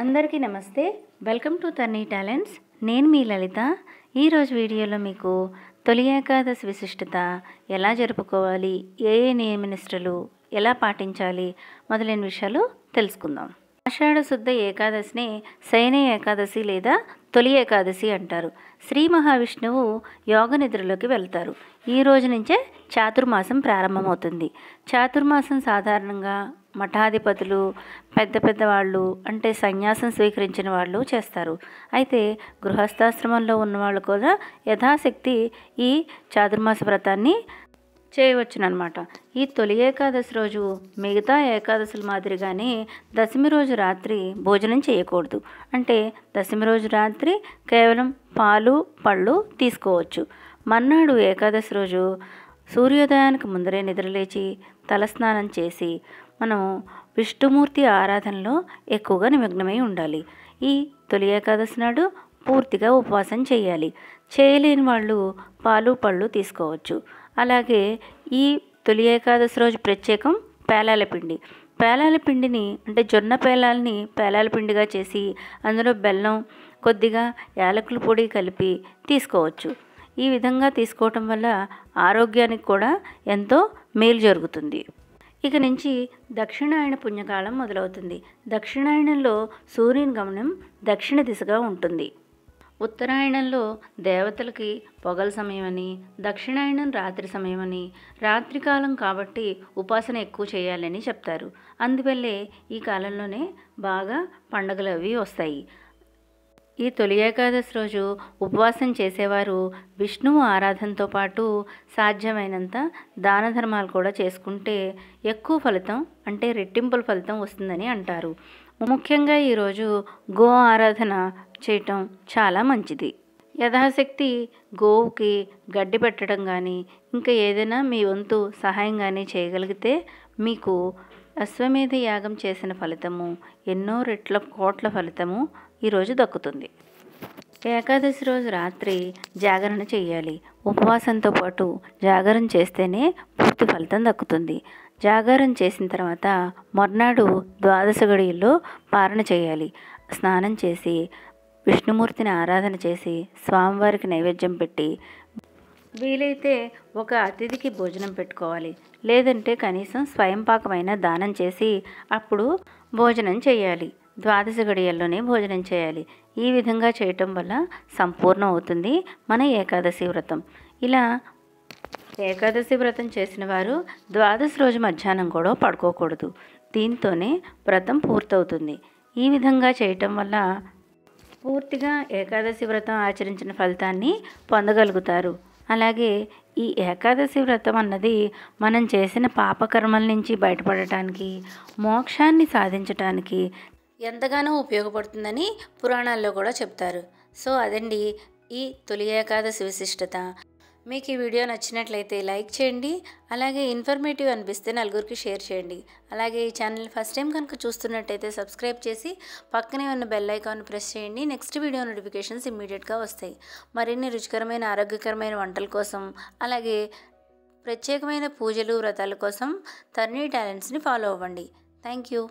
అందరికీ నమస్తే welcome to తర్నీ talents నేను మీ లలిత ఈరోజు వీడియోలో మీకు తొలి ఏకాదశి విశిష్టత ఎలా జరుపుకోవాలి ఏ ఏ నియమ ఎలా పాటించాలి మొదలైన విషయాలు తెలుసుకుందాం ఆషాఢ శుద్ధ ఏకాదశిని శయన ఏకాదశి లేదా తొలి ఏకాదశి అంటారు శ్రీ మహావిష్ణువు యోగ నిద్రలోకి వెళ్తారు ఈ రోజు నుంచే చాతుర్మాసం ప్రారంభమవుతుంది చాతుర్మాసం సాధారణంగా మఠాధిపతులు పెద్ద పెద్ద వాళ్ళు అంటే సన్యాసం స్వీకరించిన వాళ్ళు చేస్తారు అయితే గృహస్థాశ్రమంలో ఉన్నవాళ్ళు కూడా యథాశక్తి ఈ చాతుర్మాస వ్రతాన్ని చేయవచ్చునమాట ఈ తొలి ఏకాదశి రోజు మిగతా ఏకాదశుల మాదిరిగానే దశమి రోజు రాత్రి భోజనం చేయకూడదు అంటే దశమి రోజు రాత్రి కేవలం పాలు పళ్ళు తీసుకోవచ్చు మన్నాడు ఏకాదశి రోజు సూర్యోదయానికి ముందరే నిద్రలేచి తలస్నానం చేసి మనం విష్ణుమూర్తి ఆరాధనలో ఎక్కువగా నిమగ్నమై ఉండాలి ఈ తొలి ఏకాదశి నాడు పూర్తిగా ఉపవాసం చేయాలి చేయలేని వాళ్ళు పాలు పళ్ళు తీసుకోవచ్చు అలాగే ఈ తొలి ఏకాదశి రోజు ప్రత్యేకం పేలాల పిండి పేలాల పిండిని అంటే జొన్న పేలాలని పేలాల పిండిగా చేసి అందులో బెల్లం కొద్దిగా యాలకుల పొడి కలిపి తీసుకోవచ్చు ఈ విధంగా తీసుకోవటం వల్ల ఆరోగ్యానికి కూడా ఎంతో మేలు జరుగుతుంది ఇక నుంచి దక్షిణాయన పుణ్యకాలం మొదలవుతుంది దక్షిణాయనంలో సూర్యుని గమనం దక్షిణ దిశగా ఉంటుంది ఉత్తరాయణంలో దేవతలకి పొగల సమయమని దక్షిణాయనం రాత్రి సమయమని రాత్రికాలం కాబట్టి ఉపాసన ఎక్కువ చేయాలని చెప్తారు అందువల్లే ఈ కాలంలోనే బాగా పండగలు అవి వస్తాయి ఈ తొలి ఏకాదశి రోజు ఉపవాసం చేసేవారు విష్ణువు ఆరాధనతో పాటు సాధ్యమైనంత దాన ధర్మాలు కూడా చేసుకుంటే ఎక్కువ ఫలితం అంటే రెట్టింపుల ఫలితం వస్తుందని అంటారు ముఖ్యంగా ఈరోజు గో ఆరాధన చేయటం చాలా మంచిది యథాశక్తి గోవుకి గడ్డి పెట్టడం కానీ ఇంకా ఏదైనా మీ వంతు సహాయం కానీ చేయగలిగితే మీకు అశ్వమేధ యాగం చేసిన ఫలితము ఎన్నో రెట్ల కోట్ల ఫలితము ఈరోజు దక్కుతుంది ఏకాదశి రోజు రాత్రి జాగరణ చేయాలి ఉపవాసంతో పాటు జాగరణ చేస్తేనే పూర్తి ఫలితం దక్కుతుంది జాగరణ చేసిన తర్వాత మర్నాడు ద్వాదశ గడియల్లో పారణ చేయాలి స్నానం చేసి విష్ణుమూర్తిని ఆరాధన చేసి స్వామివారికి నైవేద్యం పెట్టి వీలైతే ఒక అతిథికి భోజనం పెట్టుకోవాలి లేదంటే కనీసం స్వయంపాకమైన దానం చేసి అప్పుడు భోజనం చేయాలి ద్వాదశ గడియల్లోనే భోజనం చేయాలి ఈ విధంగా చేయటం వల్ల సంపూర్ణం అవుతుంది మన ఏకాదశి వ్రతం ఇలా ఏకాదశి వ్రతం చేసిన వారు ద్వాదశి రోజు మధ్యాహ్నం కూడా పడుకోకూడదు దీంతోనే వ్రతం పూర్తవుతుంది ఈ విధంగా చేయటం వల్ల పూర్తిగా ఏకాదశి వ్రతం ఆచరించిన ఫలితాన్ని పొందగలుగుతారు అలాగే ఈ ఏకాదశి వ్రతం అన్నది మనం చేసిన పాపకర్మల నుంచి బయటపడటానికి మోక్షాన్ని సాధించటానికి ఎంతగానో ఉపయోగపడుతుందని పురాణాల్లో కూడా చెప్తారు సో అదండి ఈ తొలి ఏకాదశి విశిష్టత మీకు ఈ వీడియో నచ్చినట్లయితే లైక్ చేయండి అలాగే ఇన్ఫర్మేటివ్ అనిపిస్తే నలుగురికి షేర్ చేయండి అలాగే ఈ ఛానల్ ఫస్ట్ టైం కనుక చూస్తున్నట్టయితే సబ్స్క్రైబ్ చేసి పక్కనే ఉన్న బెల్ ఐకాన్ ప్రెస్ చేయండి నెక్స్ట్ వీడియో నోటిఫికేషన్స్ ఇమ్మీడియట్గా వస్తాయి మరిన్ని రుచికరమైన ఆరోగ్యకరమైన వంటల కోసం అలాగే ప్రత్యేకమైన పూజలు వ్రతాల కోసం తర్నీ టాలెంట్స్ని ఫాలో అవ్వండి థ్యాంక్ యూ